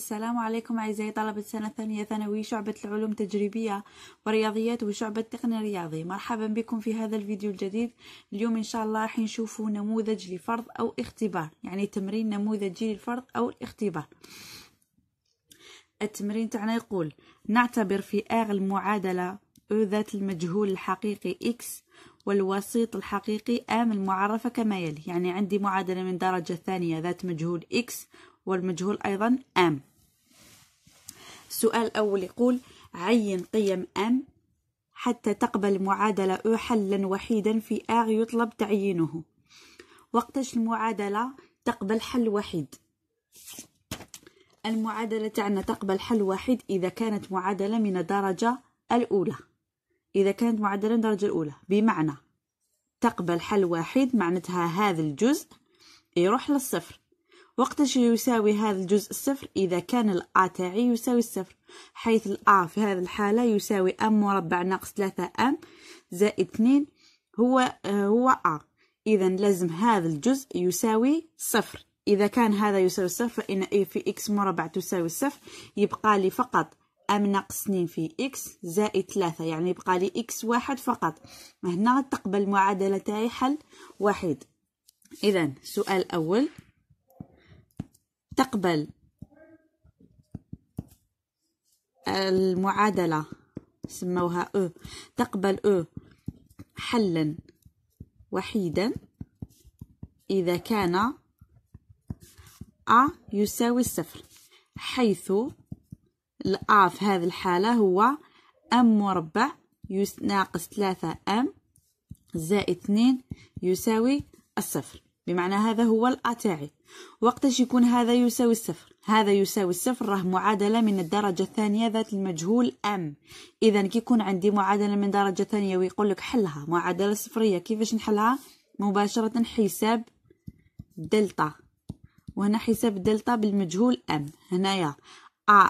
السلام عليكم أعزائي طلبة سنة ثانية ثانوي شعبة العلوم التجريبية والرياضيات وشعبة التقنية الرياضي مرحبا بكم في هذا الفيديو الجديد اليوم إن شاء الله راح نشوفوا نموذج لفرض أو اختبار يعني تمرين نموذجي للفرض أو الاختبار التمرين تاعنا يقول نعتبر في اغ المعادلة ذات المجهول الحقيقي X والوسيط الحقيقي M المعرفة كما يلي يعني عندي معادلة من درجة ثانية ذات مجهول X والمجهول أيضا M السؤال الأول يقول عين قيم أم حتى تقبل معادلة أو حلا وحيدا في آغ يطلب تعيينه وقتاش المعادلة تقبل حل وحيد المعادلة تاعنا تقبل حل وحيد إذا كانت معادلة من الدرجة الأولى إذا كانت معادلة من الدرجة الأولى بمعنى تقبل حل واحد معناتها هذا الجزء يروح للصفر وقت يساوي هذا الجزء الصفر إذا كان الأ تاعي يساوي الصفر حيث الأ في هذه الحالة يساوي أم مربع ناقص ثلاثة أم زائد اثنين هو هو أ إذا لازم هذا الجزء يساوي صفر إذا كان هذا يساوي صفر فإن إيه في إكس مربع تساوي صفر يبقى لي فقط أم ناقص اثنين في إكس زائد ثلاثة يعني يبقى لي إكس واحد فقط هنا تقبل المعادلة تاعي حل واحد إذا السؤال الأول تقبل المعادلة سموها أو تقبل أو حلا وحيدا إذا كان أ يساوي الصفر حيث الأ في هذه الحالة هو أم مربع ناقص ثلاثة أم زائد اثنين يساوي الصفر بمعنى هذا هو الأتاعي وقتاش يكون هذا يساوي الصفر هذا يساوي الصفر راه معادلة من الدرجة الثانية ذات المجهول أم إذا كي يكون عندي معادلة من درجة ثانية ويقول لك حلها معادلة صفرية كيفاش نحلها مباشرة حساب دلتا وهنا حساب دلتا بالمجهول أم هنايا أ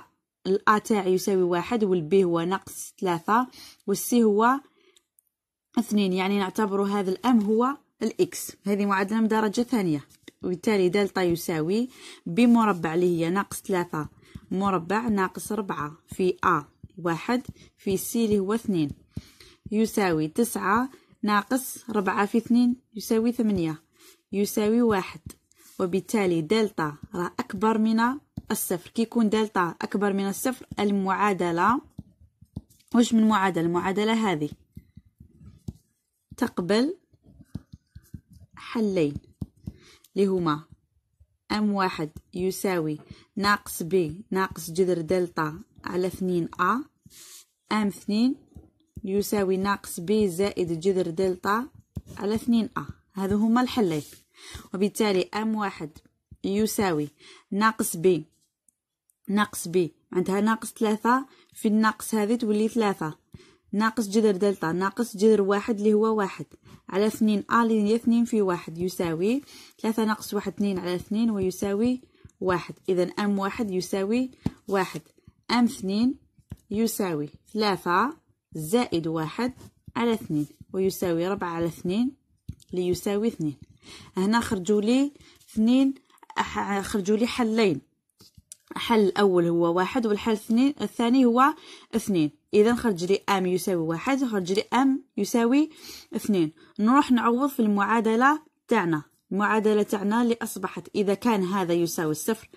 الأ تاعي يساوي واحد والبي هو ناقص ثلاثة والسي هو اثنين يعني نعتبر هذا الأم هو الإكس هذه معادلة من درجة ثانية وبالتالي دلتا يساوي ب مربع اللي هي ناقص ثلاثة مربع ناقص ربعة في أ واحد في سي اللي هو اثنين يساوي تسعة ناقص ربعة في اثنين يساوي ثمانية يساوي واحد وبالتالي دلتا راه أكبر من الصفر كي يكون دلتا أكبر من الصفر المعادلة واش من معادلة المعادلة هذه تقبل حلين هما ام واحد يساوي ناقص بي ناقص جذر دلتا على اثنين ا ام اثنين يساوي ناقص بي زائد جذر دلتا على اثنين ا هذو هما الحلين وبالتالي ام واحد يساوي ناقص بي ناقص بي عندها ناقص ثلاثة في الناقص هذه تولي ثلاثة ناقص جذر دلتا ناقص جذر واحد اللي هو واحد على اثنين أ اللي هي اثنين في واحد يساوي ثلاثة ناقص واحد اثنين على اثنين ويساوي واحد إذا أم واحد يساوي واحد أم اثنين يساوي ثلاثة زائد واحد على اثنين ويساوي ربعة على اثنين ليساوي اثنين هنا خرجوا لي اثنين خرجوا لي حلين الحل الأول هو واحد والحل الثاني الثاني هو اثنين إذا خرج لي أم يساوي واحد خرج لي أم يساوي اثنين نروح نعوض في المعادلة تاعنا المعادلة تاعنا اللي أصبحت إذا كان هذا يساوي الصفر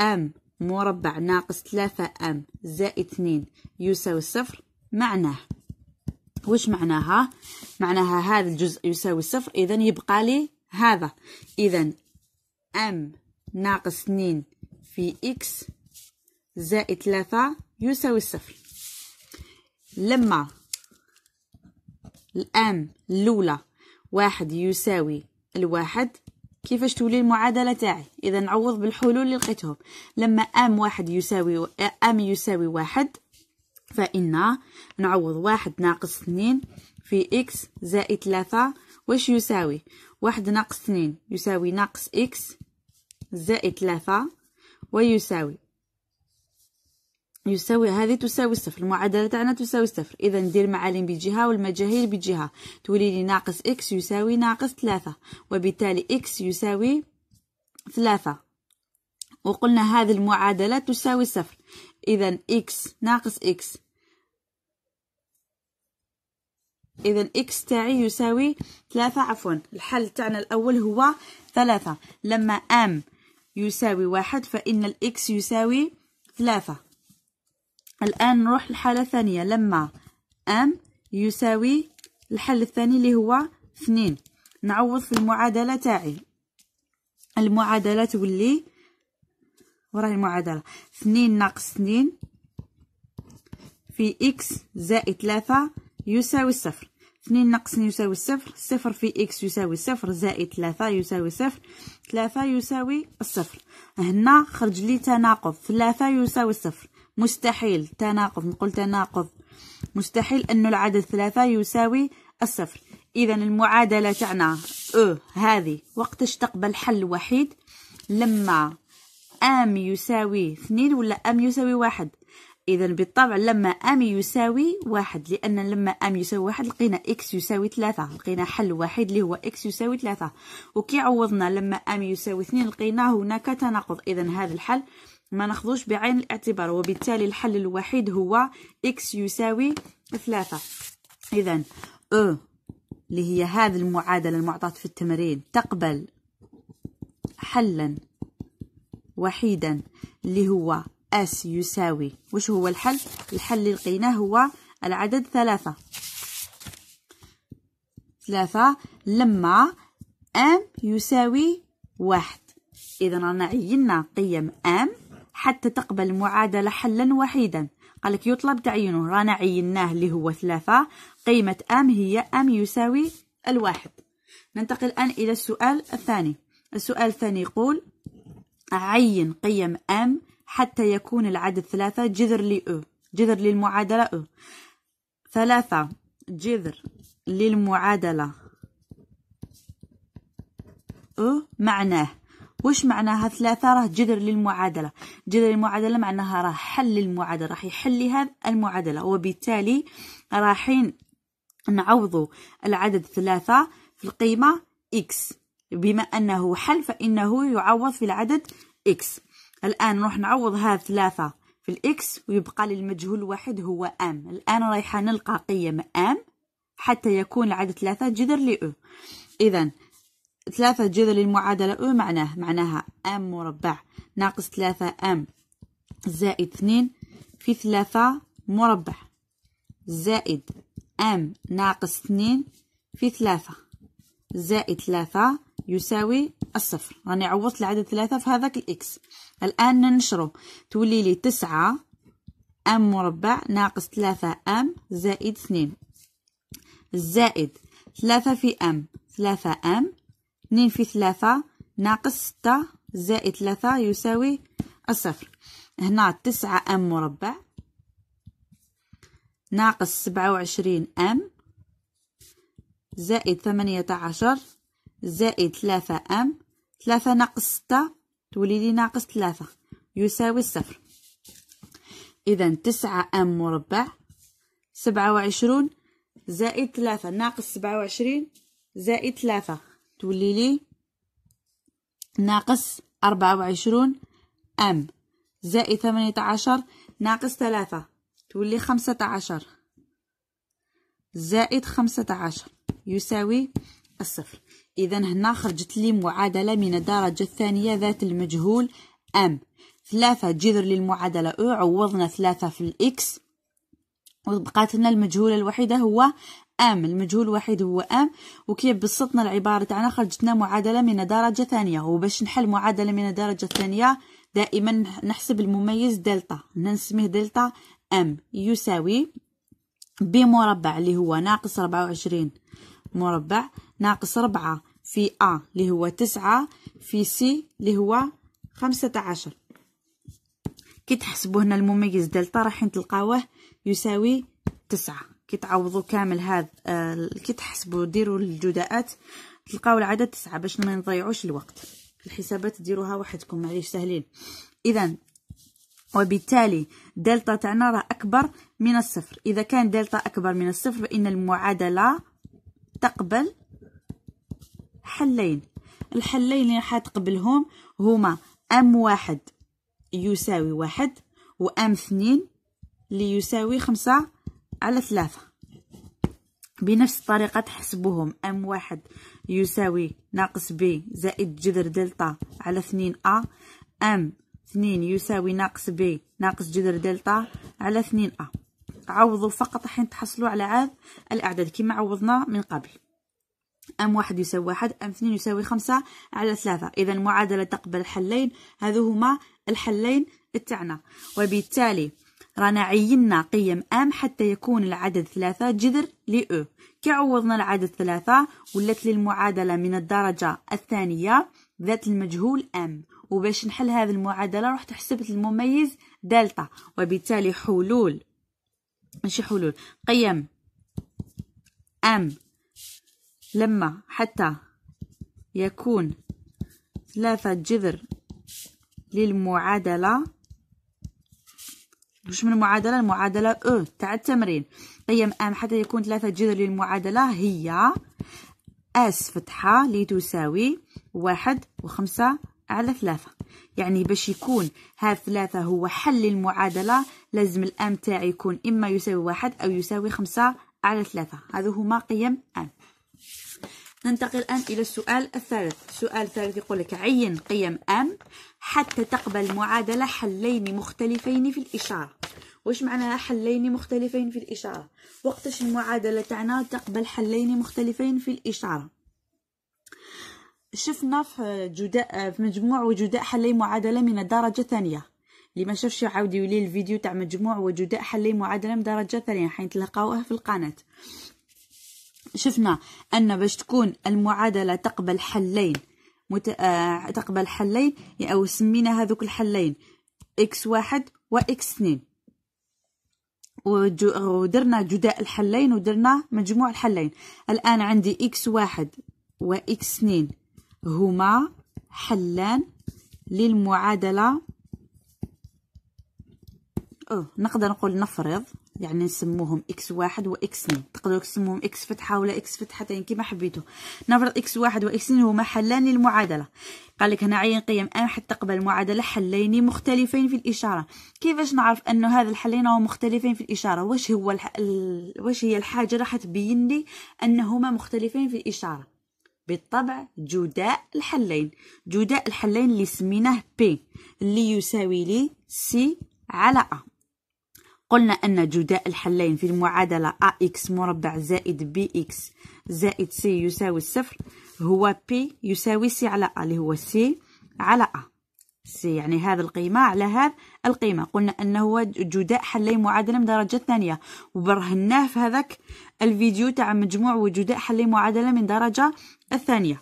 أم مربع ناقص ثلاثة أم زائد اثنين يساوي الصفر معناه وش معناها معناها هذا الجزء يساوي الصفر إذا يبقى لي هذا إذا أم ناقص اثنين في إكس زائد ثلاثة يساوي صفر لما الأم الأولى واحد يساوي الواحد كيفاش تولي المعادله تاعي اذا نعوض بالحلول اللي لقيتهم لما ام واحد يساوي ام يساوي واحد فان نعوض واحد ناقص اثنين في اكس زائد ثلاثة واش يساوي واحد ناقص اثنين يساوي ناقص اكس زائد ثلاثة ويساوي يساوي هذه تساوي صفر المعادلة تاعنا تساوي صفر إذا ندير معالم بجهة والمجاهيل بجهة تولي لي ناقص إكس يساوي ناقص ثلاثة وبالتالي إكس يساوي ثلاثة وقلنا هذه المعادلة تساوي صفر إذا إكس ناقص إكس إذا إكس تاعي يساوي ثلاثة عفوا الحل تاعنا الأول هو ثلاثة لما أم يساوي واحد فإن الإكس يساوي ثلاثة الآن نروح للحالة الثانية لما أم يساوي الحل الثاني اللي هو اثنين نعوض في المعادلة تاعي المعادلة تولي وراه المعادلة اثنين ناقص اثنين في إكس زائد ثلاثة يساوي الصفر اثنين ناقص يساوي الصفر صفر في اكس يساوي صفر زائد ثلاثة يساوي صفر ثلاثة يساوي الصفر هنا خرج لي تناقض ثلاثة يساوي الصفر مستحيل تناقض نقول تناقض مستحيل أن العدد ثلاثة يساوي الصفر إذا المعادلة تاعنا أو هذه وقتاش تقبل حل وحيد لما أم يساوي اثنين ولا أم يساوي واحد إذا بالطبع لما أم يساوي واحد لأن لما أم يساوي واحد لقينا إكس يساوي ثلاثة لقينا حل واحد اللي هو إكس يساوي ثلاثة وكي عوضنا لما أم يساوي اثنين لقينا هناك تناقض إذا هذا الحل ما ناخذوش بعين الاعتبار وبالتالي الحل الوحيد هو إكس يساوي ثلاثة إذا أو اللي هي هذه المعادلة المعطاة في التمرين تقبل حلا وحيدا اللي هو اس يساوي وش هو الحل الحل اللي لقيناه هو العدد ثلاثة ثلاثة لما ام يساوي واحد اذا رانا عينا قيم ام حتى تقبل معادلة حلا وحيدا قالك يطلب تعيينه رانا عيناه اللي هو ثلاثة قيمة ام هي ام يساوي الواحد ننتقل الآن إلى السؤال الثاني السؤال الثاني يقول عين قيم ام حتى يكون العدد ثلاثة جذر لأو جذر للمعادلة أو ثلاثة جذر للمعادلة أو معناه وش معناها ثلاثة راه جذر للمعادلة جذر المعادلة معناها راه حل للمعادلة راح يحل هذا المعادلة وبالتالي راحين نعوضوا العدد ثلاثة في القيمة إكس بما أنه حل فإنه يعوض في العدد إكس الآن نروح نعوض هذا ثلاثة في الإكس ويبقى لي المجهول واحد هو أم الآن رايحة نلقى قيم أم حتى يكون العدد ثلاثة جذر لأو إذا ثلاثة جذر للمعادلة أو معناه معناها أم مربع ناقص ثلاثة أم زائد اثنين في ثلاثة مربع زائد أم ناقص اثنين في ثلاثة زائد ثلاثة يساوي الصفر راني عوضت العدد ثلاثة في هذاك الإكس الآن ننشره تولي لي تسعة أم مربع ناقص ثلاثة أم زائد اثنين زائد ثلاثة في أم ثلاثة أم اثنين في ثلاثة ناقص ستة زائد ثلاثة يساوي الصفر هنا تسعة أم مربع ناقص سبعة وعشرين أم زائد ثمانية عشر زائد ثلاثة أم ثلاثة ناقص ستة تولي لي ناقص ثلاثة يساوي الصفر إذا تسعة أم مربع سبعة وعشرون زائد ثلاثة ناقص سبعة وعشرين زائد ثلاثة تولي لي ناقص أربعة وعشرون أم زائد ثمانية عشر ناقص ثلاثة تولي خمسة عشر زائد خمسة عشر يساوي الصفر إذا هنا خرجت لي معادلة من الدرجة الثانية ذات المجهول أم ثلاثة جذر للمعادلة أو عوضنا ثلاثة في الإكس وبقات لنا المجهولة الوحيدة هو أم المجهول الوحيد هو أم وكي بسطنا العبارة تاعنا خرجتنا معادلة من درجة ثانية وباش نحل معادلة من درجة ثانية دائما نحسب المميز دلتا نسميه دلتا أم يساوي ب مربع اللي هو ناقص ربعة وعشرين مربع ناقص ربعة في أ اللي هو تسعة في سي اللي هو خمسة عشر كي تحسبوا هنا المميز دلتا راح تلقاوه يساوي تسعة كي تعوضوا كامل هذا آه، كي تحسبوا ديروا الجداءات تلقاو العدد تسعة باش ما نضيعوش الوقت الحسابات ديروها وحدكم معليش سهلين اذا وبالتالي دلتا تاعنا راه اكبر من الصفر اذا كان دلتا اكبر من الصفر فان المعادله تقبل حلين الحلين اللي حتقبلهم هما ام واحد يساوي واحد وام اثنين اللي يساوي خمسة على ثلاثة بنفس الطريقة تحسبوهم ام واحد يساوي ناقص ب زائد جذر دلتا على اثنين ا ام اثنين يساوي ناقص ب ناقص جذر دلتا على اثنين ا عوضوا فقط حين تحصلوا على عاد الأعداد كما عوضنا من قبل أم واحد يساوي واحد أم اثنين يساوي خمسة على ثلاثة إذا المعادلة تقبل حلين هذو هما الحلين تاعنا وبالتالي رانا عينا قيم أم حتى يكون العدد ثلاثة جذر لأو كي عوضنا العدد ثلاثة ولات لي المعادلة من الدرجة الثانية ذات المجهول أم وباش نحل هذه المعادلة رحت حسبت المميز دلتا وبالتالي حلول ماشي حلول قيم أم لما حتى يكون ثلاثة جذر للمعادلة مش من المعادلة المعادلة أو تاع التمرين قيم أم حتى يكون ثلاثة جذر للمعادلة هي أس فتحة لتساوي واحد وخمسة على ثلاثة يعني باش يكون ها ثلاثة هو حل المعادلة لازم الام تاعي يكون إما يساوي واحد أو يساوي خمسة على ثلاثة هذو هما قيم ام ننتقل الآن إلى السؤال الثالث السؤال الثالث يقول لك عين قيم ام حتى تقبل معادلة حلين مختلفين في الإشارة واش معناها حلين مختلفين في الإشارة وقتاش المعادلة تاعنا تقبل حلين مختلفين في الإشارة شفنا في جداء في مجموع وجداء حلي معادله من الدرجه الثانيه اللي ما شافش يعاود يولي الفيديو تاع مجموع وجداء حلي معادله من درجه ثانيه حيتلقاوه في القناه شفنا ان باش تكون المعادله تقبل حلين مت... آه... تقبل حلين او سمينا هذوك الحلين اكس واحد واكس اثنين وجو... ودرنا جداء الحلين ودرنا مجموع الحلين الان عندي اكس واحد واكس اثنين هما حلان للمعادلة أو نقدر نقول نفرض يعني نسموهم اكس واحد واكس اثنين تقدروا تسموهم اكس فتحه ولا اكس فتحتين كما حبيتوا نفرض اكس واحد واكس اثنين هما حلان للمعادله قال لك هنا عين قيم ام حتى تقبل معادله حلين مختلفين في الاشاره كيفاش نعرف أن هذا الحلين هما مختلفين في الاشاره واش هو الح... ال... واش هي الحاجه راح تبين لي انهما مختلفين في الاشاره بالطبع جداء الحلين جداء الحلين اللي سميناه بي اللي يساوي لي سي على أ قلنا أن جداء الحلين في المعادلة AX مربع زائد BX زائد C يساوي الصفر هو P يساوي C على A اللي هو C على A سي يعني هذا القيمة على هذا القيمة قلنا أنه هو جداء حلين معادلة من درجة ثانية وبرهناه في هذاك الفيديو تاع مجموع وجداء حلين معادلة من درجة الثانية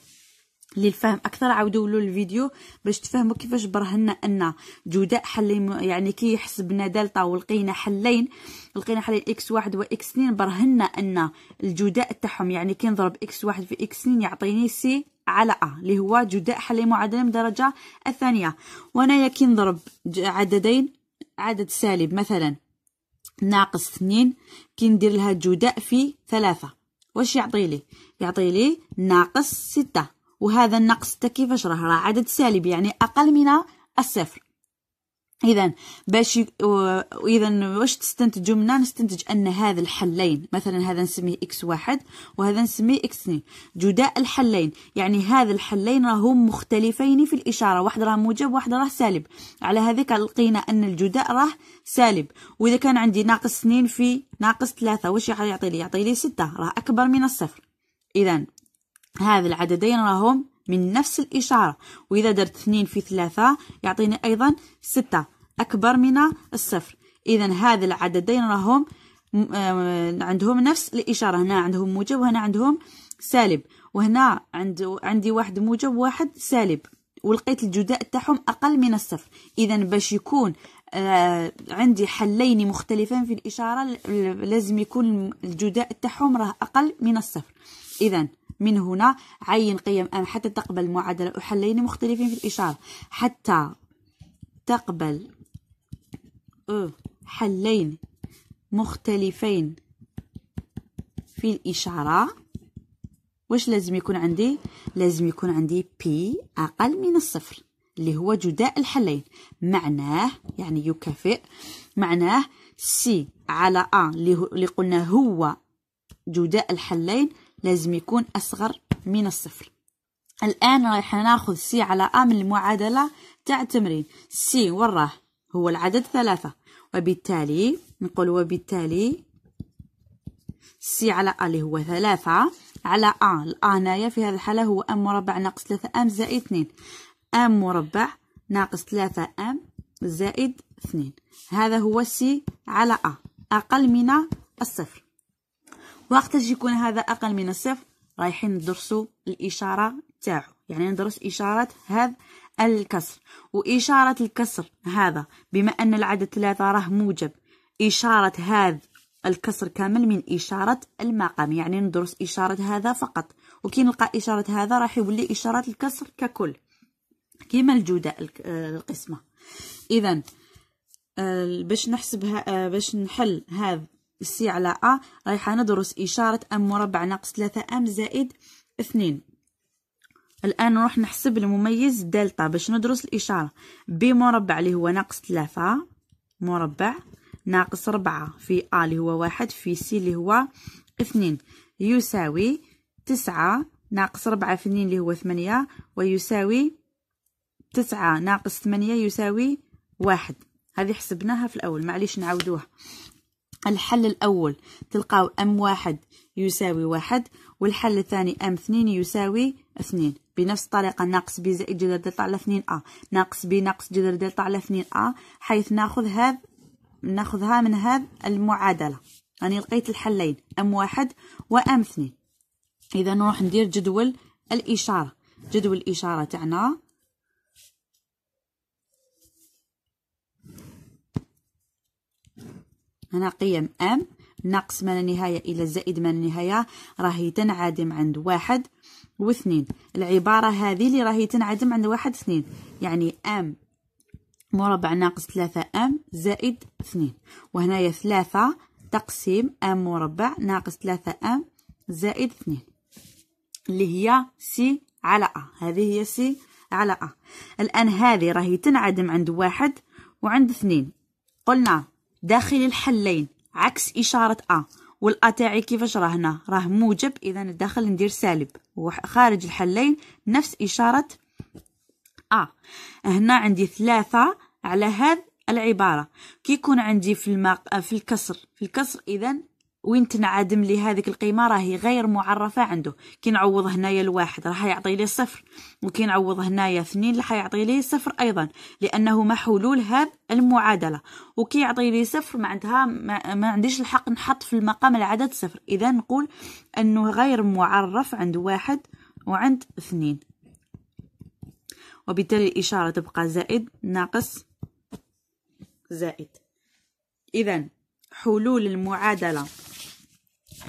للفهم اكثر عاودوا له الفيديو باش تفهموا كيفاش برهنا ان جداء حلين يعني كي حسبنا دالتا ولقينا حلين لقينا حلين اكس واحد واكس اثنين برهنا ان الجداء تاعهم يعني كي نضرب اكس واحد في اكس اثنين يعطيني سي علقة اللي هو جداء حلي من درجة الثانية وأنا كي ضرب عددين عدد سالب مثلا ناقص اثنين كي ندير لها جداء في ثلاثة واش يعطي لي يعطي لي ناقص ستة وهذا النقص ستة كيفاش راه راه عدد سالب يعني أقل من الصفر اذا باش واذا اذا واش تستنتجوا منا نستنتج ان هذا الحلين مثلا هذا نسميه اكس واحد وهذا نسميه اكس اثنين جداء الحلين يعني هذا الحلين راهم مختلفين في الاشاره واحد راه موجب واحد راه سالب على هذيك لقينا ان الجداء راه سالب واذا كان عندي ناقص اثنين في ناقص ثلاثة واش يعطي لي يعطي لي ستة راه اكبر من الصفر اذا هذا العددين راهم من نفس الإشارة وإذا درت اثنين في ثلاثة يعطيني أيضا ستة أكبر من الصفر إذا هذا العددين راهم آه، عندهم نفس الإشارة هنا عندهم موجب وهنا عندهم سالب وهنا عند عندي واحد موجب وواحد سالب ولقيت الجداء تاعهم أقل من الصفر إذا باش يكون آه، عندي حلين مختلفين في الإشارة لازم يكون الجداء تاعهم راه أقل من الصفر إذا من هنا عين قيم أم حتى تقبل معادلة أحلين مختلفين في الإشارة حتى تقبل حلين مختلفين في الإشارة واش لازم يكون عندي لازم يكون عندي بي أقل من الصفر اللي هو جداء الحلين معناه يعني يكافئ معناه سي على أ اللي قلنا هو جداء الحلين لازم يكون أصغر من الصفر الآن رايح ناخذ سي على أ من المعادلة تاع التمرين سي وراه هو العدد ثلاثة وبالتالي نقول وبالتالي سي على أ اللي هو ثلاثة على أ الأ هنايا في هذه الحالة هو أم مربع ناقص ثلاثة أم زائد اثنين أم مربع ناقص ثلاثة أم زائد اثنين هذا هو سي على أ أقل من الصفر وقتاش يكون هذا اقل من الصفر رايحين ندرسوا الاشاره تاعو يعني ندرس اشاره هذا الكسر واشاره الكسر هذا بما ان العدد ثلاثة راه موجب اشاره هذا الكسر كامل من إشارة المقام يعني ندرس إشارة هذا فقط وكي نلقى إشارة هذا راح يولي إشارة الكسر ككل كيما الجودة آه، القسمة إذا آه، باش نحسب آه، باش نحل هذا السي على أ رايحة ندرس إشارة أم مربع ناقص ثلاثة أم زائد اثنين الآن نروح نحسب المميز دلتا باش ندرس الإشارة ب مربع اللي هو ناقص ثلاثة مربع ناقص ربعة في أ اللي هو واحد في سي اللي هو اثنين يساوي تسعة ناقص ربعة في اثنين اللي هو ثمانية ويساوي تسعة ناقص ثمانية يساوي واحد هذه حسبناها في الأول معليش نعودوها الحل الأول تلقاو أم واحد يساوي واحد والحل الثاني أم اثنين يساوي اثنين بنفس الطريقة ناقص ب زائد جذر دلتا على اثنين أ ناقص ب ناقص جذر دلتا على اثنين أ حيث ناخذ هذا ناخذها من هذا المعادلة راني يعني لقيت الحلين أم واحد وأم اثنين إذا نروح ندير جدول الإشارة جدول الإشارة تاعنا هنا قيم ام ناقص ما لا نهايه الى زائد ما لا نهايه راهي تنعدم عند واحد واثنين العباره هذه اللي راهي تنعدم عند واحد اثنين يعني ام مربع ناقص ثلاثة ام زائد اثنين وهنايا ثلاثة تقسيم ام مربع ناقص ثلاثة ام زائد اثنين اللي هي سي على أ هذه هي سي على أ الآن هذه راهي تنعدم عند واحد وعند اثنين قلنا داخل الحلين عكس إشارة أ والأ تاعي كيفاش راه هنا راه موجب إذا الداخل ندير سالب وخارج الحلين نفس إشارة أ هنا عندي ثلاثة على هذا العبارة كيكون عندي في المق... في الكسر في الكسر إذا وين تنعدم لي هذيك القيمه راهي غير معرفه عنده كي نعوض هنايا الواحد راح يعطي لي صفر وكي نعوض هنايا اثنين راح يعطي لي صفر ايضا لانهما حلول هذا المعادله وكي يعطي لي صفر معناتها ما, ما عنديش الحق نحط في المقام العدد صفر اذا نقول انه غير معرف عند واحد وعند اثنين وبالتالي الاشاره تبقى زائد ناقص زائد اذا حلول المعادله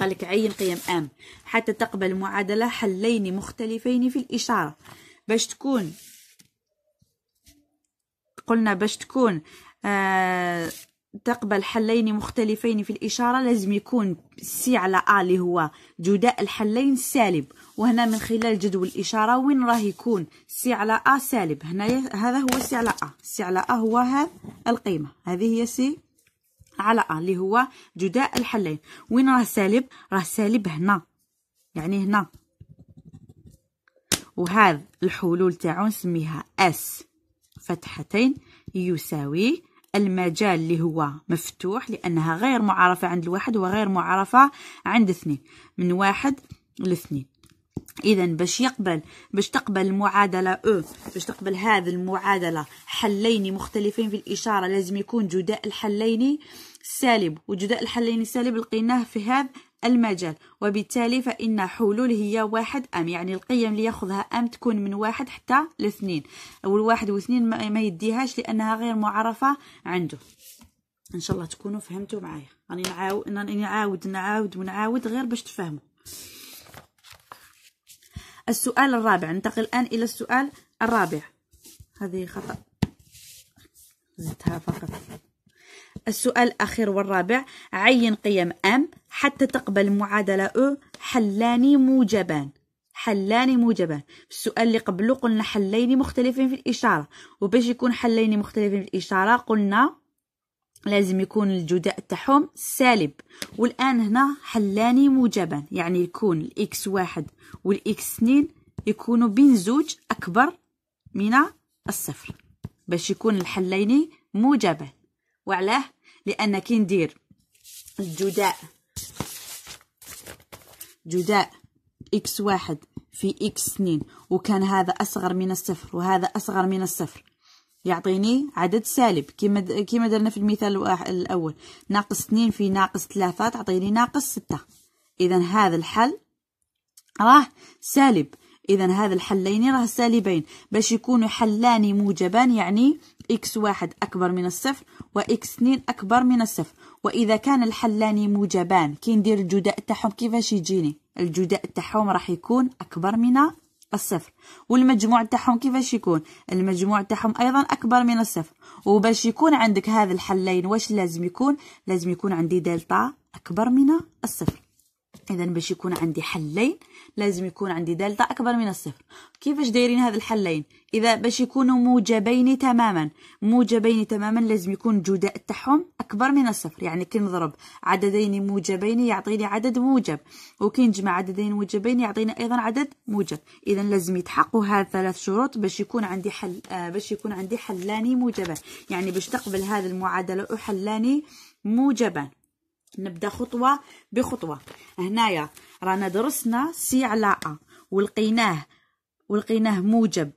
قال لك عين قيم ام حتى تقبل معادله حلين مختلفين في الاشاره باش تكون قلنا باش تكون آه تقبل حلين مختلفين في الإشارة لازم يكون سي على أ اللي هو جداء الحلين سالب وهنا من خلال جدول الإشارة وين راه يكون سي على أ سالب هنا هذا هو سي على أ سي على أ هو هذا القيمة هذه هي سي على ا اللي هو جداء الحلين وين راه سالب راه سالب هنا يعني هنا وهذا الحلول تاعو نسميها اس فتحتين يساوي المجال اللي هو مفتوح لانها غير معرفه عند الواحد وغير معرفه عند اثنين من واحد لاثنين اذا باش يقبل باش تقبل المعادله او باش تقبل هذه المعادله حلين مختلفين في الاشاره لازم يكون جداء الحلين سالب وجداء الحلين السالب لقيناه في هذا المجال وبالتالي فإن حلول هي واحد أم يعني القيم اللي ياخذها أم تكون من واحد حتى لاثنين أو الواحد واثنين ما يديهاش لأنها غير معرفة عنده إن شاء الله تكونوا فهمتوا معايا راني نعاود نعاود نعاود ونعاود غير باش تفهموا السؤال الرابع ننتقل الآن إلى السؤال الرابع هذه خطأ زدتها فقط السؤال الأخير والرابع عين قيم M حتى تقبل معادلة أو حلان موجبان حلان موجبان السؤال اللي قبله قلنا حلين مختلفين في الإشارة وباش يكون حلين مختلفين في الإشارة قلنا لازم يكون الجداء تاعهم سالب والآن هنا حلان موجبان يعني يكون الإكس واحد والإكس اثنين يكونوا بين زوج أكبر من الصفر باش يكون الحلين موجبان وعلاه لان كي ندير الجداء جداء اكس واحد في اكس اثنين وكان هذا اصغر من الصفر وهذا اصغر من الصفر يعطيني عدد سالب كما كما درنا في المثال الاول ناقص اثنين في ناقص ثلاثة تعطيني ناقص ستة اذا هذا الحل راه سالب إذا هذا الحلين راه سالبين باش يكونوا حلان موجبان يعني إكس واحد أكبر من الصفر وإكس اثنين أكبر من الصفر وإذا كان الحلان موجبان كي ندير الجداء تاعهم كيفاش يجيني الجداء تاعهم راح يكون أكبر من الصفر والمجموع تاعهم كيفاش يكون المجموع تاعهم ايضا اكبر من الصفر وباش يكون عندك هذا الحلين واش لازم يكون لازم يكون عندي دلتا اكبر من الصفر اذا باش يكون عندي حلين لازم يكون عندي دلتا اكبر من الصفر كيفاش دايرين هذا الحلين اذا باش يكونوا موجبين تماما موجبين تماما لازم يكون جداء تاعهم اكبر من الصفر يعني كي نضرب عددين موجبين يعطيني عدد موجب وكي نجمع عددين موجبين يعطيني ايضا عدد موجب اذا لازم يتحققوا هاد ثلاث شروط باش يكون عندي حل آه باش يكون عندي حلان موجبان يعني باش تقبل هذه المعادله حلان موجبان نبدا خطوه بخطوه هنايا رانا درسنا سي على ا ولقيناه ولقيناه موجب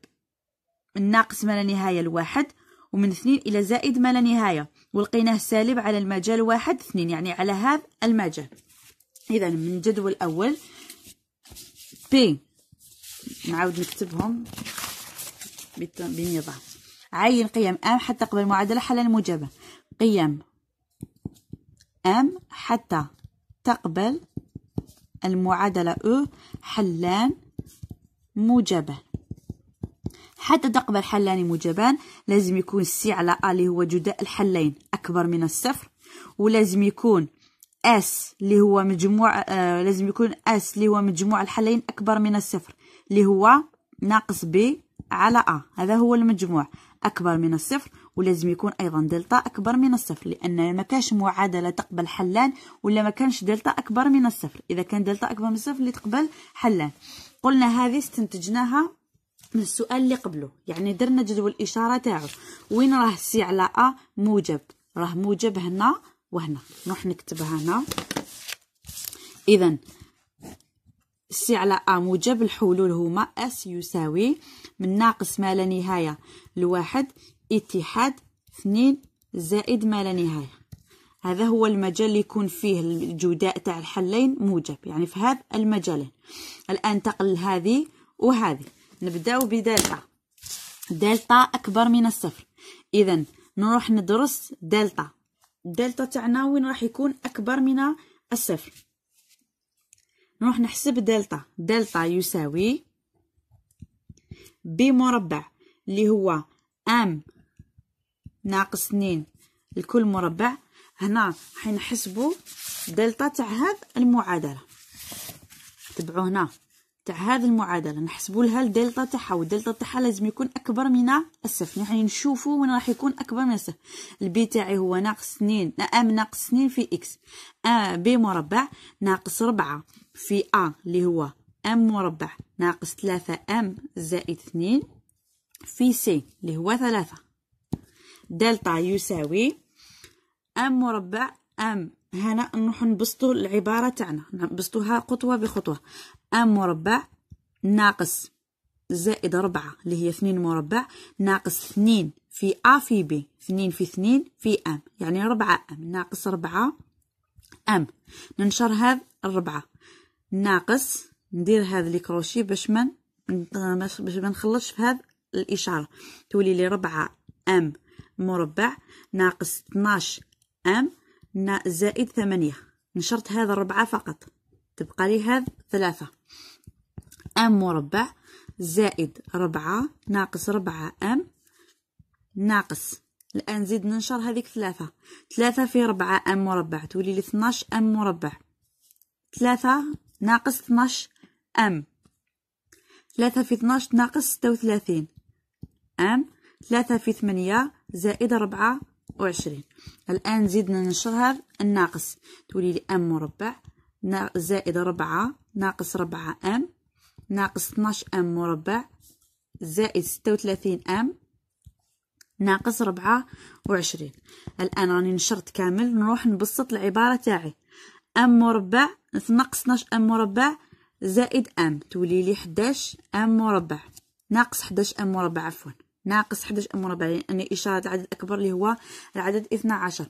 من ناقص ما لا نهايه لواحد ومن اثنين الى زائد ما لا نهايه ولقيناه سالب على المجال واحد اثنين يعني على هذا المجال اذا من الجدول الاول بي نعاود نكتبهم بنظام عين قيم ام حتى قبل المعادله حل الموجبه قيم M حتى تقبل المعادلة أو حلان موجبان حتى تقبل حلان موجبان لازم يكون سي على أ اللي هو جداء الحلين أكبر من الصفر ولازم يكون اس اللي هو مجموع آه لازم يكون اس اللي هو مجموع الحلين اكبر من الصفر اللي هو ناقص ب على ا هذا هو المجموع اكبر من الصفر ولازم يكون ايضا دلتا اكبر من الصفر لان ما كانش معادله تقبل حلان ولا ما كانش دلتا اكبر من الصفر اذا كان دلتا اكبر من الصفر اللي تقبل حلان قلنا هذه استنتجناها من السؤال اللي قبله يعني درنا جدول الاشاره تاعو وين راه سي على ا موجب راه موجب هنا وهنا نروح نكتبها هنا اذا سي على ا موجب الحلول هما اس يساوي من ناقص ما لا نهايه لواحد اتحاد اثنين زائد ما لا نهاية هذا هو المجال اللي يكون فيه الجداء تاع الحلين موجب يعني في هذا المجالين الآن تقل هذه وهذه نبداو بدلتا دلتا أكبر من الصفر إذا نروح ندرس دلتا دلتا تاعنا وين راح يكون أكبر من الصفر نروح نحسب دلتا دلتا يساوي ب مربع اللي هو ام ناقص اثنين لكل مربع هنا حنحسبوا دلتا تاع هاد المعادله تبعوا هنا تاع هاد المعادله نحسبوا لها الدلتا تاعها والدلتا تاعها لازم يكون اكبر من الصفر نحن يعني نشوفوا وين راح يكون اكبر من الصفر البي تاعي هو ناقص 2 ام ناقص 2 في اكس ا بي مربع ناقص 4 في ا اللي هو ام مربع ناقص 3 ام زائد 2 في سي اللي هو 3 دلتا يساوي ام مربع ام هنا نروح نبسطو العبارة تاعنا نبسطوها خطوة بخطوة ام مربع ناقص زائد ربعة اللي هي اثنين مربع ناقص اثنين في أ في ب اثنين في اثنين في أم يعني ربعة أم ناقص ربعة أم ننشر هذا الربعة ناقص ندير هذا الكروشي باش من باش ما في هذا الإشارة تولي لي ربعة أم مربع ناقص 12 ام زائد 8 نشرت هذا الربعة فقط تبقى لي هذا ثلاثة ام مربع زائد ربعة ناقص ربعة ام ناقص الآن زيد ننشر هذيك ثلاثة ثلاثة في ربعة ام مربع تولي لي 12 ام مربع ثلاثة ناقص 12 ام ثلاثة في 12 ناقص 36 ام ثلاثة في ثمانية زائد ربعة وعشرين الآن زدنا نشرها الناقص تولي لي أم مربع زائد ربعة ناقص ربعة أم ناقص 12 أم مربع زائد ستة وثلاثين أم ناقص ربعة وعشرين الآن راني نشرت كامل نروح نبسط العبارة تاعي أم مربع ناقص 12 أم مربع زائد أم تولي لي 11 أم مربع ناقص 11 أم مربع عفوا ناقص 11 مربع يعني إشارة العدد أكبر اللي هو العدد 12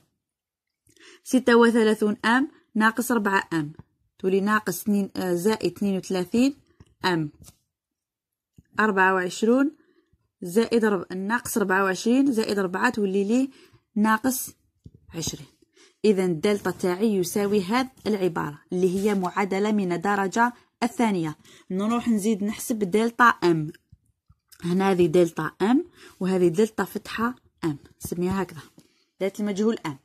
ستة وثلاثون أم ناقص ربعة أم تولي ناقص اثنين آه، زائد اثنين وثلاثين أم أربعة وعشرون زائد رب... ناقص ربعة وعشرين زائد ربعة تولي لي ناقص عشرين إذا الدلتا تاعي يساوي هذه العبارة اللي هي معادلة من الدرجة الثانية نروح نزيد نحسب دلتا أم هنا هذه دلتا أم وهذه دلتا فتحة ام نسميها هكذا دلتا المجهول ام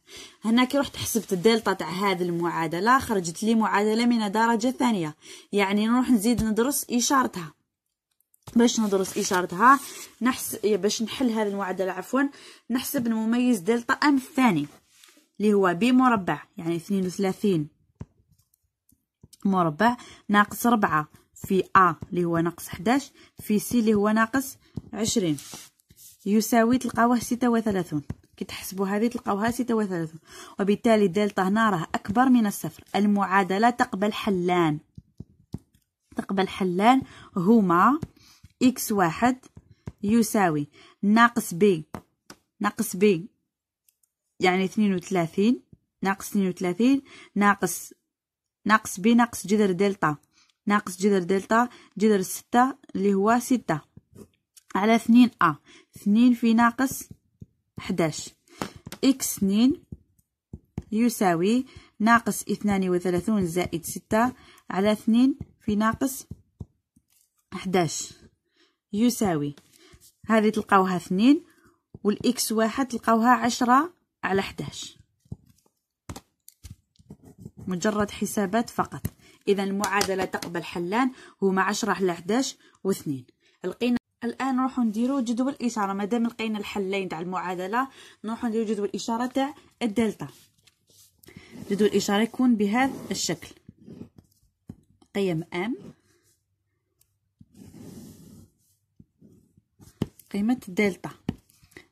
هنا كي رحت حسبت الدلتا تاع هذه المعادلة خرجت لي معادلة من درجة ثانية يعني نروح نزيد ندرس إشارتها باش ندرس إشارتها نحس باش نحل هذه المعادلة عفوا نحسب المميز دلتا ام الثاني اللي هو ب مربع يعني اثنين وثلاثين مربع ناقص ربعة في أ اللي هو ناقص حداش في سي اللي هو ناقص عشرين يساوي تلقاوه ستة وثلاثون كي تحسبوا هذه تلقاوها ستة وثلاثون وبالتالي دلتا هنا راه أكبر من الصفر المعادلة تقبل حلان تقبل حلان هما إكس واحد يساوي ناقص بي ناقص بي يعني اثنين وثلاثين ناقص اثنين وثلاثين ناقص ناقص بي ناقص جذر دلتا ناقص جذر دلتا جذر ستة اللي هو ستة على اثنين أ اثنين في ناقص حداش إكس اثنين يساوي ناقص اثنان وثلاثون زائد ستة على اثنين في ناقص حداش يساوي هذه تلقاوها اثنين والإكس واحد تلقاوها عشرة على حداش مجرد حسابات فقط إذا المعادلة تقبل حلان هما عشرة على حداش واثنين لقينا الان نروحو نديرو جدول اشاره مادام لقينا الحلين تاع المعادله نروحو نديرو جدول اشاره تاع الدلتا جدول اشاره يكون بهذا الشكل قيم ام قيمه الدلتا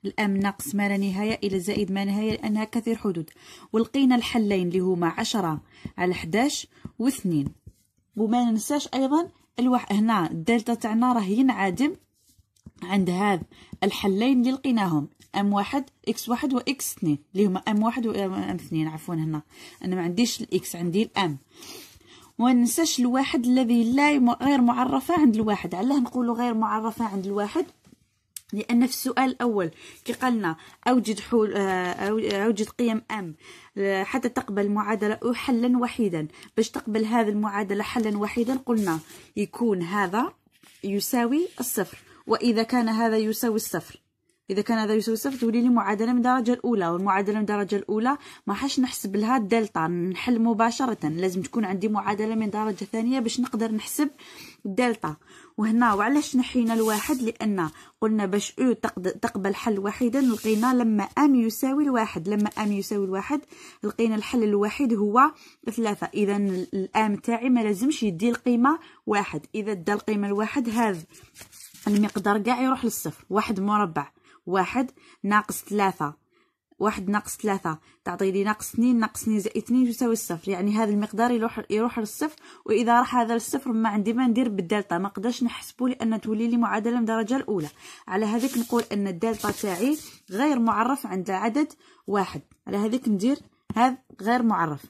الام ناقص ما لا نهايه الى زائد ما نهايه لانها كثير حدود ولقينا الحلين اللي هما 10 على 11 و2 وما ننساش ايضا الواحد هنا الدلتا تاعنا راه ينعدم عند هذا الحلين اللي لقيناهم ام واحد اكس واحد واكس اثنين اللي هما ام واحد وام اثنين عفوا هنا انا ما عنديش الاكس عندي الام وننساش الواحد الذي لا غير معرفة عند الواحد علاه نقولوا غير معرفة عند الواحد لأن في السؤال الأول كي قالنا أوجد حول آه، أوجد قيم أم آه، حتى تقبل معادلة حلا وحيدا باش تقبل هذه المعادلة حلا وحيدا قلنا يكون هذا يساوي الصفر وإذا كان هذا يساوي الصفر إذا كان هذا يساوي الصفر تولي لي معادلة من الدرجة الأولى والمعادلة من الدرجة الأولى ما حاش نحسب لها الدلتا نحل مباشرة لازم تكون عندي معادلة من درجة ثانية باش نقدر نحسب الدلتا وهنا وعلاش نحينا الواحد لأن قلنا باش أو تقبل حل وحيدا لقينا لما أم يساوي الواحد لما أم يساوي الواحد لقينا الحل الوحيد هو ثلاثة إذا الأم تاعي ما لازمش يدي القيمة واحد إذا دا القيمة الواحد هذا المقدار كاع يروح للصفر واحد مربع واحد ناقص ثلاثة واحد ناقص ثلاثة تعطي لي ناقص اثنين ناقص اثنين زائد اثنين يساوي الصفر يعني هذا المقدار يروح يروح للصفر وإذا راح هذا للصفر ما عندي ما ندير بالدلتا ما نقدرش نحسبه لأن تولي لي معادلة من الدرجة الأولى على هذيك نقول أن الدلتا تاعي غير معرف عند عدد واحد على هذيك ندير هذا غير معرف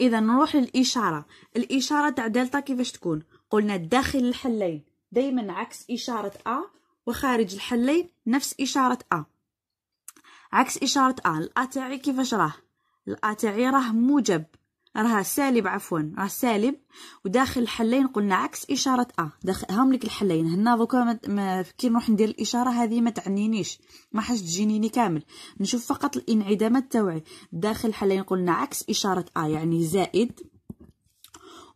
إذا نروح للإشارة الإشارة تاع دلتا كيفاش تكون قلنا داخل الحلين دايما عكس إشارة أ وخارج الحلين نفس إشارة أ عكس إشارة أ الأ تاعي كيفاش راه الأ تاعي راه موجب راه سالب عفوا راه سالب وداخل الحلين قلنا عكس إشارة أ داخل هاهم ليك الحلين هنا دوكا ما كي نروح ندير الإشارة هذه ما تعنينيش ما حاش تجينيني كامل نشوف فقط الانعدامات تاوعي داخل الحلين قلنا عكس إشارة أ يعني زائد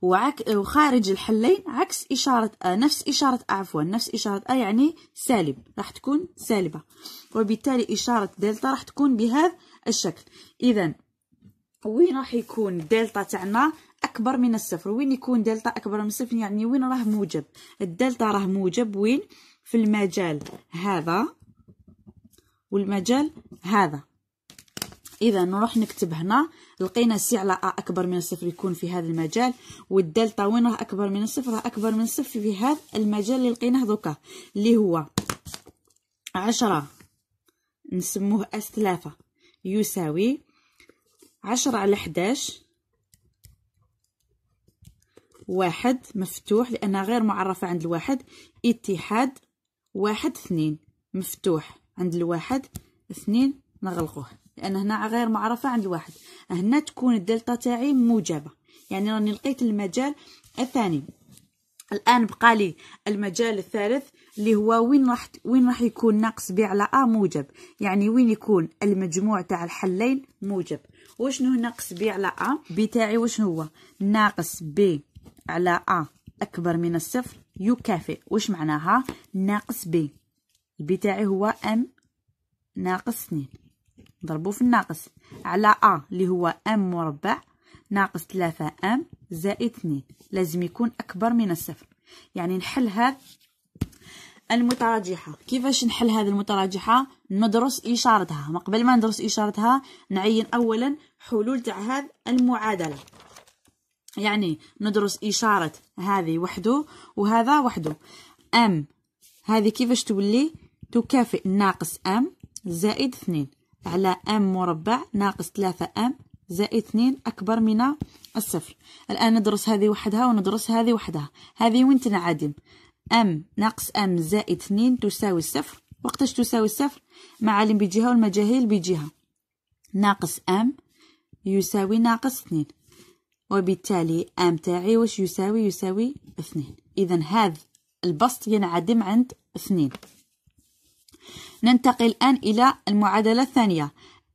وعك وخارج الحلين عكس إشارة أ آه، نفس إشارة أ عفوا نفس إشارة أ آه، يعني سالب راح تكون سالبة وبالتالي إشارة دلتا راح تكون بهذا الشكل إذا وين راح يكون دلتا تاعنا اكبر من الصفر وين يكون دلتا اكبر من الصفر يعني وين راه موجب الدلتا راه موجب وين في المجال هذا والمجال هذا اذا نروح نكتب هنا لقينا السي على ا اكبر من الصفر يكون في هذا المجال والدلتا وين راه اكبر من الصفر راه اكبر من الصفر في هذا المجال اللي لقيناه دوكا اللي هو عشرة نسموه اس ثلاثة يساوي عشرة على حداش واحد مفتوح لأنها غير معرفة عند الواحد اتحاد واحد اثنين مفتوح عند الواحد اثنين نغلقوه لان هنا غير معرفه عند الواحد هنا تكون الدلتا تاعي موجبه يعني راني لقيت المجال الثاني الان بقى لي المجال الثالث اللي هو وين راح وين راح يكون ناقص ب على ا موجب يعني وين يكون المجموع تاع الحلين موجب وشنو ناقص ب على ا ب تاعي وشنو هو ناقص ب على ا اكبر من الصفر يكافئ واش معناها ناقص ب البي تاعي هو ام ناقص 2 نضربو في الناقص على ا اللي هو ام مربع ناقص ثلاثة ام زائد اثنين لازم يكون اكبر من الصفر يعني نحل هذا المتراجحة كيفاش نحل هذه المتراجحة ندرس إشارتها ما قبل ما ندرس إشارتها نعين أولا حلول تاع هذه المعادلة يعني ندرس إشارة هذه وحده وهذا وحده أم هذه كيفاش تولي تكافئ ناقص أم زائد اثنين على ام مربع ناقص 3 ام زائد 2 أكبر من الصفر الآن ندرس هذه وحدها وندرس هذه وحدها هذه وين تنعدم أم ناقص أم زائد 2 تساوي الصفر وقتاش تساوي الصفر معالم بجهة والمجاهيل بجهة ناقص أم يساوي ناقص 2 وبالتالي أم تاعي واش يساوي يساوي 2 إذا هذا البسط ينعدم عند 2 ننتقل الآن إلى المعادلة الثانية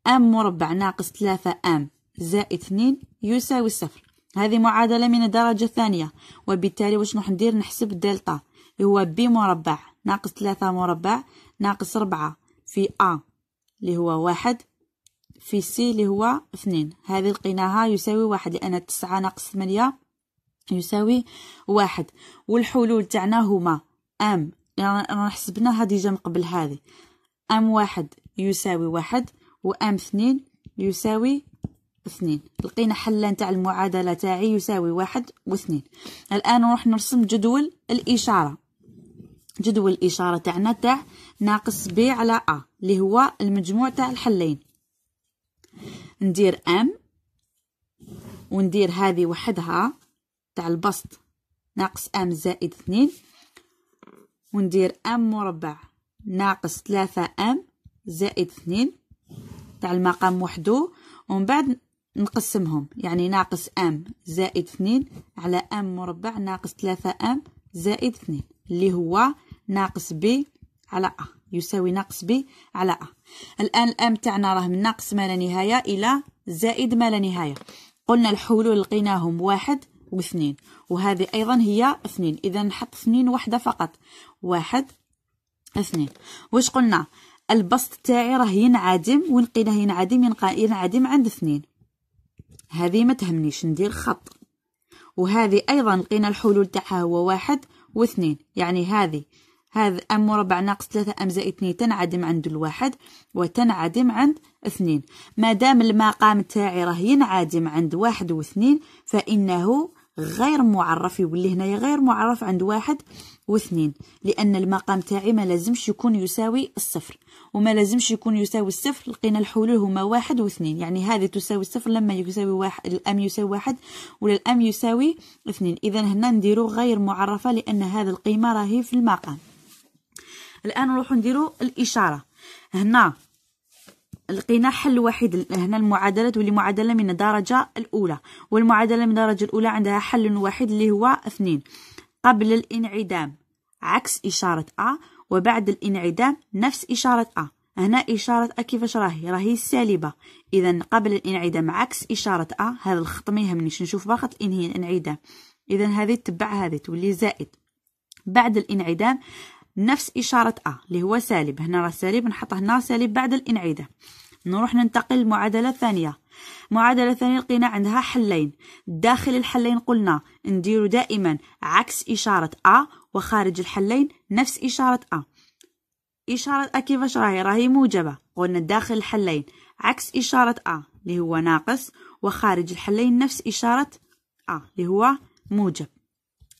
أم مربع ناقص 3 أم زائد 2 يساوي الصفر هذه معادلة من الدرجة الثانية وبالتالي واش نروح ندير نحسب الدلتا هو ب مربع ناقص 3 مربع ناقص 4 في أ اللي هو واحد في سي اللي هو اثنين هذه لقيناها يساوي واحد لأن تسعة ناقص ثمانية يساوي واحد والحلول تاعنا هما أم يعني رانا حسبناها ديجا من قبل هادي ام واحد يساوي واحد وام اثنين يساوي اثنين لقينا حلا تاع المعادلة تاعي يساوي واحد واثنين الآن نروح نرسم جدول الإشارة جدول الإشارة تاعنا تاع ناقص ب على أ اللي هو المجموع تاع الحلين ندير أم وندير هذه وحدها تاع البسط ناقص أم زائد اثنين وندير ام مربع ناقص ثلاثة ام زائد اثنين تاع المقام وحده ومن بعد نقسمهم يعني ناقص ام زائد اثنين على ام مربع ناقص ثلاثة ام زائد اثنين اللي هو ناقص ب على أ يساوي ناقص ب على أ الآن الأم تاعنا راه من ناقص ما لا نهاية إلى زائد ما لا نهاية قلنا الحلول لقيناهم واحد واثنين وهذه أيضا هي اثنين إذا نحط اثنين وحدة فقط واحد اثنين واش قلنا البسط تاعي راه ينعدم وين لقيناه ينعدم ينعدم عند اثنين هذه ما تهمنيش ندير خط وهذه أيضا لقينا الحلول تاعها هو واحد واثنين يعني هذه هذا أم مربع ناقص ثلاثة أم زائد اثنين تنعدم عند الواحد وتنعدم عند اثنين ما دام المقام تاعي راه ينعدم عند واحد واثنين فإنه غير معرف يولي هنايا غير معرف عند واحد واثنين لان المقام تاعي ما لازمش يكون يساوي الصفر وما لازمش يكون يساوي الصفر لقينا الحلول هما واحد واثنين يعني هذه تساوي الصفر لما يساوي واحد الام يساوي واحد ولا الام يساوي اثنين اذا هنا نديرو غير معرفه لان هذا القيمه راهي في المقام الان نروحو نديرو الاشاره هنا لقينا حل واحد هنا المعادلة تولي معادلة من الدرجة الأولى والمعادلة من الدرجة الأولى عندها حل واحد اللي هو اثنين قبل الانعدام عكس إشارة أ وبعد الانعدام نفس إشارة أ هنا إشارة أ كيفاش راهي راهي سالبة إذا قبل الانعدام عكس إشارة أ هذا الخط ما يهمنيش نشوف فقط الانهي الانعدام إذا هذه تبع هذه تولي زائد بعد الانعدام نفس إشارة أ اللي هو سالب هنا راه سالب نحط هنا سالب بعد الانعدام نروح ننتقل للمعادلة الثانية المعادلة الثانية لقينا عندها حلين داخل الحلين قلنا نديرو دائما عكس إشارة أ وخارج الحلين نفس إشارة أ إشارة أ كيفاش راهي راهي موجبة قلنا داخل الحلين عكس إشارة أ اللي هو ناقص وخارج الحلين نفس إشارة أ اللي هو موجب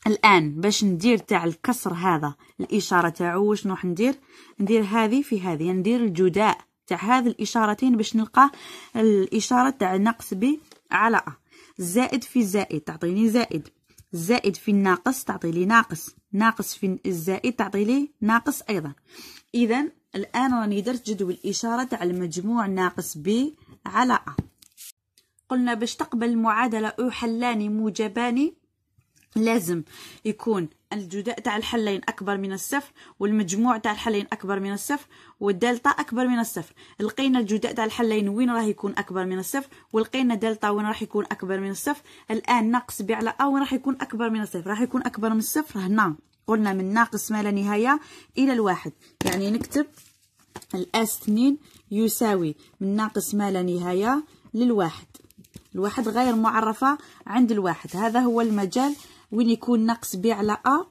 الآن باش ندير تاع الكسر هذا الإشارة تاعو واش نروح ندير ندير هذه في هذه ندير الجداء تاع الاشارتين باش نلقى الاشاره تاع ناقص ب على ا زائد في زائد تعطيني زائد زائد في الناقص تعطي لي ناقص ناقص في الزائد تعطي لي ناقص ايضا اذا الان راني درت جدول الاشاره تاع المجموع ناقص ب على ا قلنا باش تقبل المعادله احلان موجبان لازم يكون الجداء تاع الحلين اكبر من الصفر والمجموع تاع الحلين اكبر من الصفر والدلتا اكبر من الصفر لقينا الجداء تاع الحلين وين راه يكون اكبر من الصفر ولقينا دلتا وين راح يكون اكبر من الصفر الان ناقص ب على ا وين راح يكون اكبر من الصفر راح يكون اكبر من الصفر هنا قلنا من ناقص ما لا نهايه الى الواحد يعني نكتب الاس 2 يساوي من ناقص ما لا نهايه للواحد الواحد غير معرفه عند الواحد هذا هو المجال وين يكون ناقص ب على أ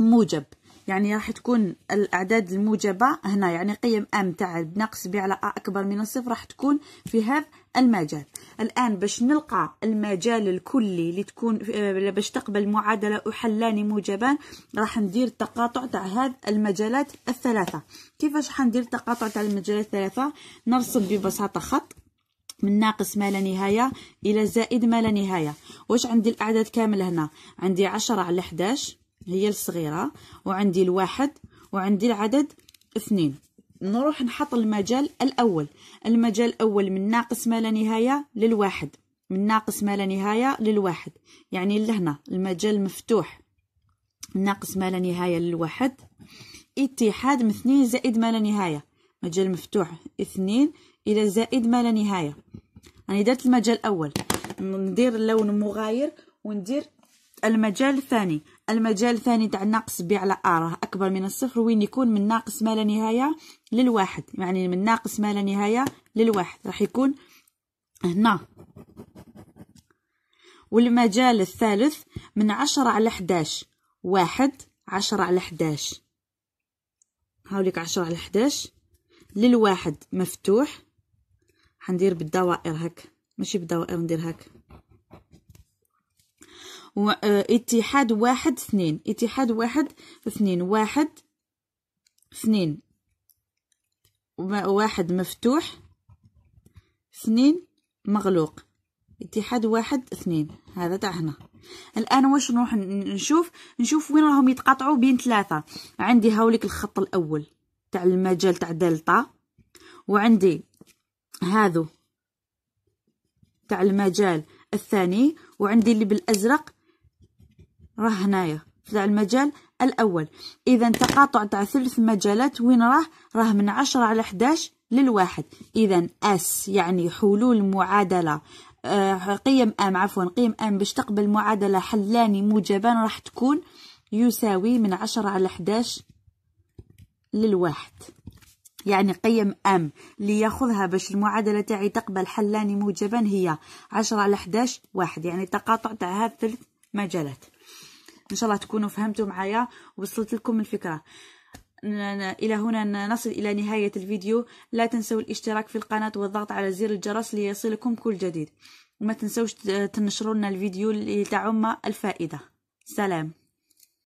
موجب يعني راح تكون الأعداد الموجبة هنا يعني قيم أم تاع ناقص ب على أ أكبر من الصفر راح تكون في هذا المجال الآن باش نلقى المجال الكلي اللي تكون آه، باش تقبل معادلة أحلان موجبان راح ندير التقاطع تاع هاد المجالات الثلاثة كيفاش حندير التقاطع تاع المجالات الثلاثة نرسم ببساطة خط من ناقص ما لا نهاية إلى زائد ما لا نهاية واش عندي الأعداد كامل هنا عندي عشرة على حداش هي الصغيرة وعندي الواحد وعندي العدد اثنين نروح نحط المجال الأول المجال الأول من ناقص ما لا نهاية للواحد من ناقص ما لا نهاية للواحد يعني لهنا المجال مفتوح من ناقص ما لا نهاية للواحد اتحاد من اثنين زائد ما لا نهاية مجال مفتوح اثنين الى زائد ما لا نهايه يعني درت المجال الاول ندير اللون مغاير وندير المجال الثاني المجال الثاني تاع ناقص ب على ا راه اكبر من الصفر وين يكون من ناقص ما لا نهايه للواحد يعني من ناقص ما لا نهايه للواحد راح يكون هنا والمجال الثالث من عشرة على حداش واحد عشرة على حداش هاوليك عشرة على حداش للواحد مفتوح حندير بالدوائر هك ماشي بالدوائر ندير هك آه، اتحاد واحد اثنين اتحاد واحد اثنين واحد اثنين واحد مفتوح اثنين مغلوق اتحاد واحد اثنين هذا تاع هنا الان واش نروح نشوف نشوف وين راهم يتقاطعوا بين ثلاثه عندي هاوليك الخط الاول تاع المجال تاع دلتا وعندي هذو تاع المجال الثاني وعندي اللي بالازرق راه هنايا تاع المجال الاول اذا تقاطع تاع ثلث مجالات وين راه راه من 10 على 11 للواحد اذا اس يعني حلول معادله آه قيم ام عفوا قيم ام باش تقبل معادله حلان موجبان راح تكون يساوي من 10 على 11 للواحد يعني قيم أم ليأخذها باش المعادلة تاعي تقبل حلان موجبا هي عشرة على 11 واحد يعني تقاطع تاعها في ثلاث مجالات إن شاء الله تكونوا فهمتوا معايا ووصلت لكم الفكرة إلى هنا نصل إلى نهاية الفيديو لا تنسوا الاشتراك في القناة والضغط على زر الجرس ليصلكم كل جديد وما تنسوش تنشروا لنا الفيديو لتعم الفائدة سلام